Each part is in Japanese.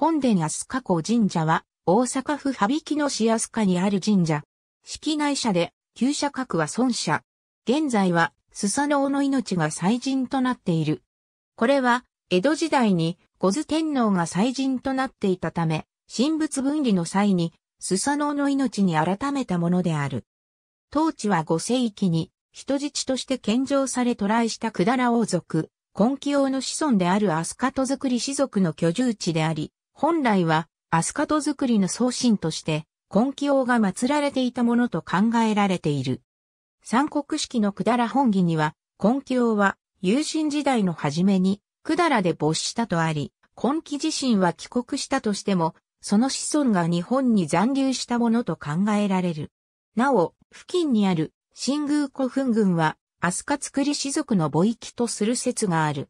本殿飛鳥湖神社は、大阪府羽曳野市飛鳥にある神社。式内社で、旧社格は孫社。現在は、スサノオの命が祭神となっている。これは、江戸時代に、五頭天皇が祭神となっていたため、神仏分離の際に、スサノオの命に改めたものである。当地は五世紀に、人質として献上され渡来した百済王族、根気王の子孫である飛鳥戸造り士族の居住地であり、本来は、アスカト作りの創神として、根気王が祀られていたものと考えられている。三国式のくだら本義には、根気王は、有心時代の初めに、くだらで没したとあり、根気自身は帰国したとしても、その子孫が日本に残留したものと考えられる。なお、付近にある新宮古墳群は、アスカ作り士族の母域とする説がある。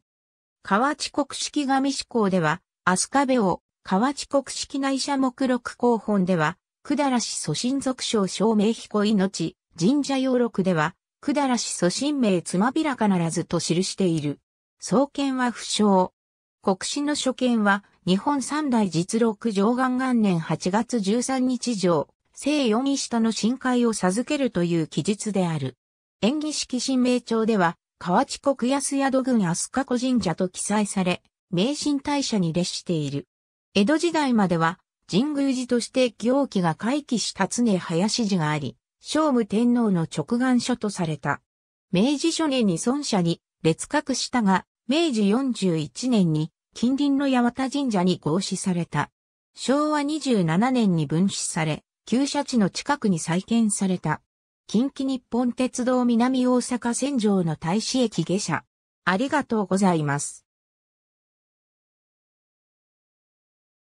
河内国式神志向では、スカベを河内国式内社目録広本では、くだらし祖神族称証明彦命、神社要録では、くだらし祖神名つまびらかならずと記している。創建は不詳。国史の初見は、日本三大実録上元元年8月13日上、聖四位下の深海を授けるという記述である。演技式神明帳では、河内国安宿郡飛鳥子神社と記載され、名神大社に列している。江戸時代までは、神宮寺として行基が回帰した常林寺があり、聖武天皇の直眼書とされた。明治初年に孫社に列閣したが、明治41年に近隣の八幡神社に合祀された。昭和27年に分祀され、旧社地の近くに再建された。近畿日本鉄道南大阪線上の大使駅下車。ありがとうございます。